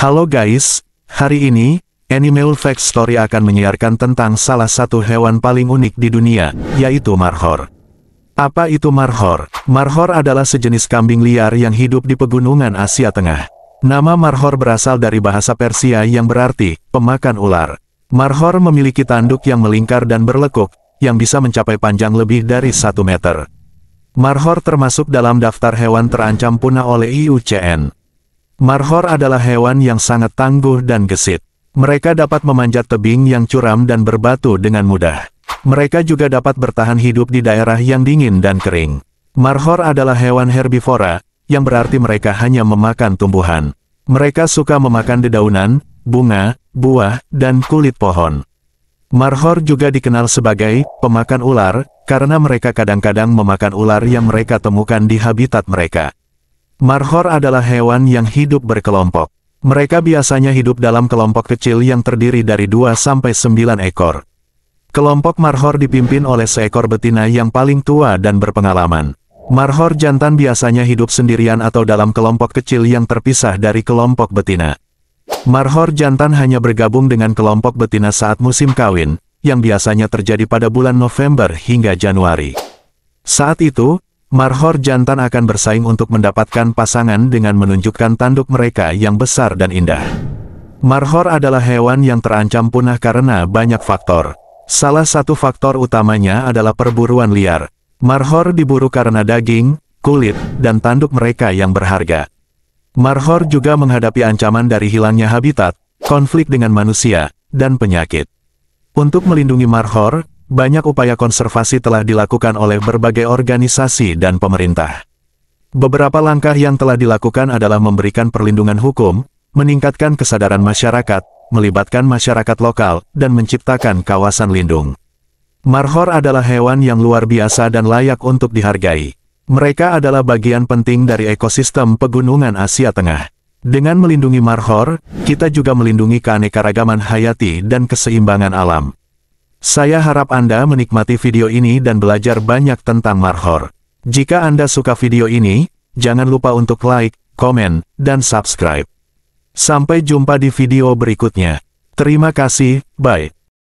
Halo guys, hari ini, Animal Fact Story akan menyiarkan tentang salah satu hewan paling unik di dunia, yaitu marhor. Apa itu marhor? Marhor adalah sejenis kambing liar yang hidup di pegunungan Asia Tengah. Nama marhor berasal dari bahasa Persia yang berarti, pemakan ular. Marhor memiliki tanduk yang melingkar dan berlekuk, yang bisa mencapai panjang lebih dari 1 meter. Marhor termasuk dalam daftar hewan terancam punah oleh IUCN. Marhor adalah hewan yang sangat tangguh dan gesit. Mereka dapat memanjat tebing yang curam dan berbatu dengan mudah. Mereka juga dapat bertahan hidup di daerah yang dingin dan kering. Marhor adalah hewan herbivora, yang berarti mereka hanya memakan tumbuhan. Mereka suka memakan dedaunan, bunga, buah, dan kulit pohon. Marhor juga dikenal sebagai pemakan ular, karena mereka kadang-kadang memakan ular yang mereka temukan di habitat mereka. Marhor adalah hewan yang hidup berkelompok. Mereka biasanya hidup dalam kelompok kecil yang terdiri dari 2 sampai 9 ekor. Kelompok marhor dipimpin oleh seekor betina yang paling tua dan berpengalaman. Marhor jantan biasanya hidup sendirian atau dalam kelompok kecil yang terpisah dari kelompok betina. Marhor jantan hanya bergabung dengan kelompok betina saat musim kawin, yang biasanya terjadi pada bulan November hingga Januari. Saat itu, Marhor jantan akan bersaing untuk mendapatkan pasangan dengan menunjukkan tanduk mereka yang besar dan indah. Marhor adalah hewan yang terancam punah karena banyak faktor. Salah satu faktor utamanya adalah perburuan liar. Marhor diburu karena daging, kulit, dan tanduk mereka yang berharga. Marhor juga menghadapi ancaman dari hilangnya habitat, konflik dengan manusia, dan penyakit. Untuk melindungi Marhor, banyak upaya konservasi telah dilakukan oleh berbagai organisasi dan pemerintah. Beberapa langkah yang telah dilakukan adalah memberikan perlindungan hukum, meningkatkan kesadaran masyarakat, melibatkan masyarakat lokal, dan menciptakan kawasan lindung. Marhor adalah hewan yang luar biasa dan layak untuk dihargai. Mereka adalah bagian penting dari ekosistem pegunungan Asia Tengah. Dengan melindungi marhor, kita juga melindungi keanekaragaman hayati dan keseimbangan alam. Saya harap Anda menikmati video ini dan belajar banyak tentang Marhor. Jika Anda suka video ini, jangan lupa untuk like, komen, dan subscribe. Sampai jumpa di video berikutnya. Terima kasih, bye.